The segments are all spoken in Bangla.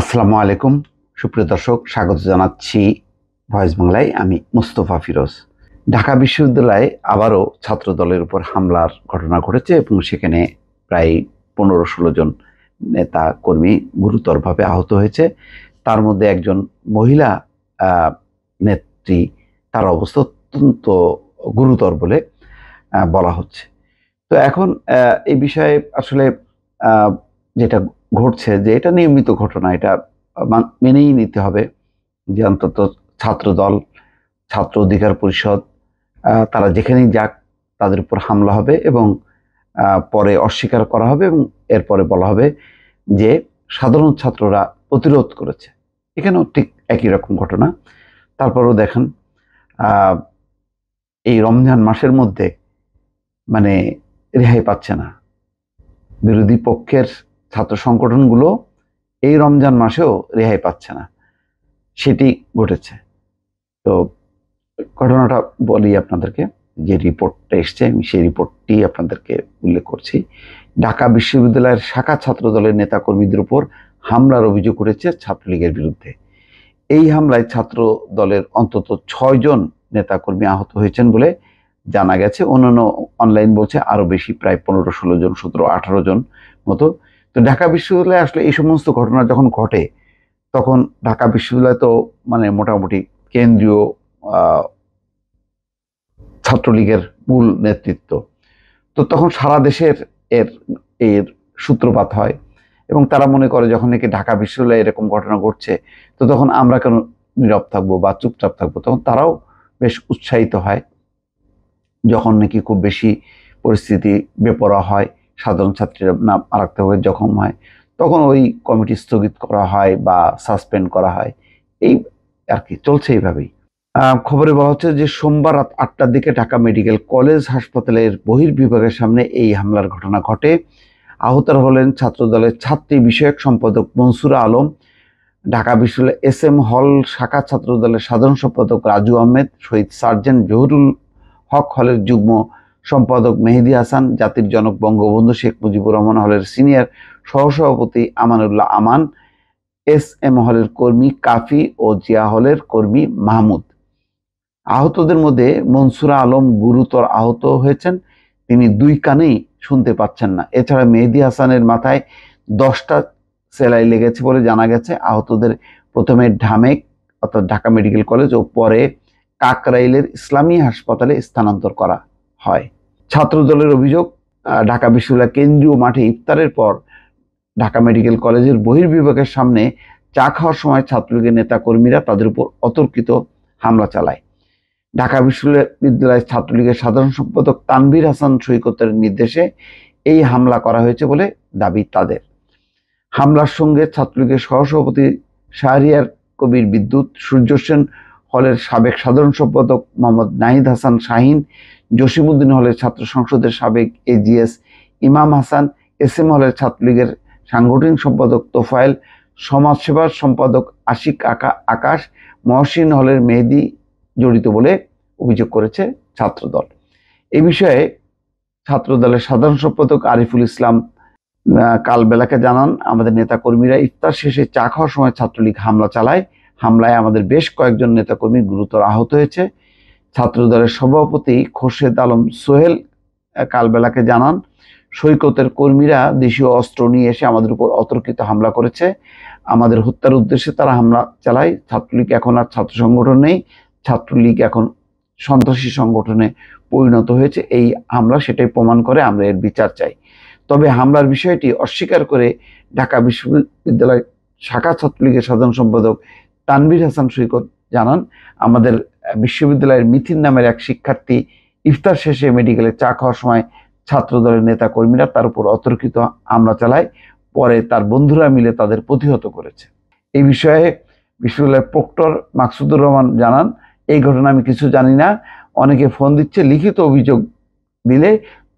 আসসালামু আলাইকুম সুপ্রিয় দর্শক স্বাগত জানাচ্ছি ভয়েস বাংলায় আমি মুস্তফা ফিরোজ ঢাকা বিশ্ববিদ্যালয়ে আবারও ছাত্র দলের উপর হামলার ঘটনা ঘটেছে এবং সেখানে প্রায় পনেরো ষোলো জন নেতা কর্মী গুরুতরভাবে আহত হয়েছে তার মধ্যে একজন মহিলা নেত্রী তার অবস্থা অত্যন্ত গুরুতর বলে বলা হচ্ছে তো এখন এই বিষয়ে আসলে যেটা ঘটছে যে এটা নিয়মিত ঘটনা এটা মেনেই নিতে হবে যে অন্তত ছাত্র দল ছাত্র অধিকার পরিষদ তারা যেখানেই যাক তাদের উপর হামলা হবে এবং পরে অস্বীকার করা হবে এবং এরপরে বলা হবে যে সাধারণ ছাত্ররা প্রতিরোধ করেছে এখানেও ঠিক একই রকম ঘটনা তারপরও দেখেন এই রমজান মাসের মধ্যে মানে রেহাই পাচ্ছে না বিরোধী পক্ষের ছাত্র সংগঠনগুলো এই রমজান মাসেও রেহাই পাচ্ছে না সেটি ঘটেছে তো ঘটনাটা বলি আপনাদেরকে যে রিপোর্টটা এসছে আমি সেই রিপোর্টটি আপনাদেরকে উল্লেখ করছি ঢাকা বিশ্ববিদ্যালয়ের শাখা ছাত্র দলের নেতাকর্মীদের উপর হামলার অভিযোগ উঠেছে ছাত্রলীগের বিরুদ্ধে এই হামলায় ছাত্র দলের অন্তত ছয়জন নেতাকর্মী আহত হয়েছেন বলে জানা গেছে অন্যান্য অনলাইন বলছে আরও বেশি প্রায় পনেরো ষোলো জন সতেরো আঠারো জন মতো তো ঢাকা বিশ্ববিদ্যালয়ে আসলে এই সমস্ত ঘটনা যখন ঘটে তখন ঢাকা বিশ্ববিদ্যালয় তো মানে মোটামুটি কেন্দ্রীয় ছাত্রলীগের মূল নেতৃত্ব তো তখন সারা দেশের এর এর সূত্রপাত হয় এবং তারা মনে করে যখন নাকি ঢাকা বিশ্ববিদ্যালয়ে এরকম ঘটনা ঘটছে তো তখন আমরা কেন নীরব থাকবো বা চুপচাপ থাকবো তখন তারাও বেশ উৎসাহিত হয় যখন নাকি খুব বেশি পরিস্থিতি বেপরা হয় সাধারণ ছাত্রীরা না মারাত্মকভাবে জখম হয় তখন ওই কমিটি স্থগিত করা হয় বা সাসপেন্ড করা হয় এই আর কি চলছে এইভাবেই খবরে বলা হচ্ছে যে সোমবার রাত আটটার দিকে ঢাকা মেডিকেল কলেজ হাসপাতালের বহির বিভাগের সামনে এই হামলার ঘটনা ঘটে আহতার হলেন ছাত্রদলের ছাত্রী বিষয়ক সম্পাদক মনসুরা আলম ঢাকা বিশ্ববিদ্যালয় এস এম হল শাখা ছাত্রদলের সাধারণ সম্পাদক রাজু আহমেদ শহীদ সার্জেন্ট জহুরুল হক হলের যুগ্ম সম্পাদক মেহেদি হাসান জাতির জনক বঙ্গবন্ধু শেখ মুজিবুর রহমান হলের সিনিয়র সহসভাপতি আমানুল্লাহ আমান এস এম হলের কর্মী কাফি ও জিয়া হলের কর্মী মাহমুদ আহতদের মধ্যে মনসুরা আলম গুরুতর আহত হয়েছেন তিনি দুই কানেই শুনতে পাচ্ছেন না এছাড়া মেহেদি হাসানের মাথায় দশটা সেলাই লেগেছে বলে জানা গেছে আহতদের প্রথমে ঢামেক অর্থাৎ ঢাকা মেডিকেল কলেজ ও পরে কাকরাইলের ইসলামী হাসপাতালে স্থানান্তর করা হয় ছাত্র দলের অভিযোগ ঢাকা বিশ্ববিদ্যালয় কেন্দ্রীয় মাঠে ইফতারের পর ঢাকা মেডিকেল কলেজের বহির্বিভাগের সামনে চা খাওয়ার সময় ছাত্রলীগের নেতাকর্মীরা তাদের উপর অতর্কিত হামলা চালায় ঢাকা বিশ্ববিদ্যালয় ছাত্রলীগের সাধারণ সম্পাদক তানভীর হাসান সৈকতের নির্দেশে এই হামলা করা হয়েছে বলে দাবি তাদের হামলার সঙ্গে ছাত্রলীগের সহসভাপতি শাহরিয়ার কবির বিদ্যুৎ সূর্য সেন হলের সাবেক সাধারণ সম্পাদক মোহাম্মদ নাহিদ হাসান শাহিন জসিমুদ্দিন হলের ছাত্র সংসদের সাবেক এজিএস ইমাম হাসান এস এম হলের ছাত্রলীগের সাংগঠনিক সম্পাদক তোফায়েল সমাজসেবার সম্পাদক আশিক আকা আকাশ মহসিন হলের মেহেদি জড়িত বলে অভিযোগ করেছে ছাত্রদল এ বিষয়ে ছাত্রদলের সাধারণ সম্পাদক আরিফুল ইসলাম কালবেলাকে জানান আমাদের নেতাকর্মীরা ইফতার শেষে চা খাওয়ার সময় ছাত্রলীগ হামলা চালায় হামলায় আমাদের বেশ কয়েকজন নেতাকর্মী গুরুতর আহত হয়েছে ছাত্রদলের সভাপতি খোরশেদ আলম সোহেল কালবেলাকে জানান সৈকতের কর্মীরা দেশীয় অস্ত্র নিয়ে এসে আমাদের উপর অতর্কিত হামলা করেছে আমাদের হত্যার উদ্দেশ্যে তারা হামলা চালায় ছাত্রলীগ এখন আর ছাত্র সংগঠন নেই ছাত্রলীগ এখন সন্ত্রাসী সংগঠনে পরিণত হয়েছে এই হামলা সেটাই প্রমাণ করে আমরা এর বিচার চাই তবে হামলার বিষয়টি অস্বীকার করে ঢাকা বিশ্ববিদ্যালয় শাখা ছাত্রলীগের সাধারণ সম্পাদক তানভীর হাসান সৈকত জানান আমাদের বিশ্ববিদ্যালয়ের মিথিন নামের এক শিক্ষার্থী ইফতার শেষে মেডিকেলে চা খাওয়ার সময় ছাত্রদলের নেতা কর্মীরা তার উপর অতর্কিত আমরা চালায় পরে তার বন্ধুরা মিলে তাদের প্রতিহত করেছে এই বিষয়ে বিশ্ববিদ্যালয়ের প্রক্টর মাকসুদুর রহমান জানান এই ঘটনা আমি কিছু জানি না অনেকে ফোন দিচ্ছে লিখিত অভিযোগ দিলে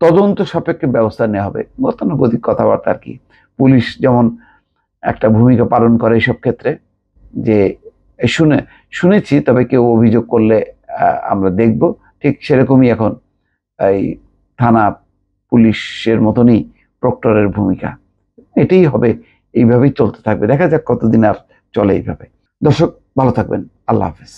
তদন্ত সাপেক্ষে ব্যবস্থা নেওয়া হবে গতানুগতিক কথাবার্তা আর কি পুলিশ যেমন একটা ভূমিকা পালন করে এসব ক্ষেত্রে যে শুনে শুনেছি তবে কেউ অভিযোগ করলে আমরা দেখব ঠিক সেরকমই এখন এই থানা পুলিশের মতনই প্রক্টরের ভূমিকা এটাই হবে এইভাবেই চলতে থাকবে দেখা যাক কতদিন আর চলে এইভাবে দর্শক ভালো থাকবেন আল্লাহ হাফেজ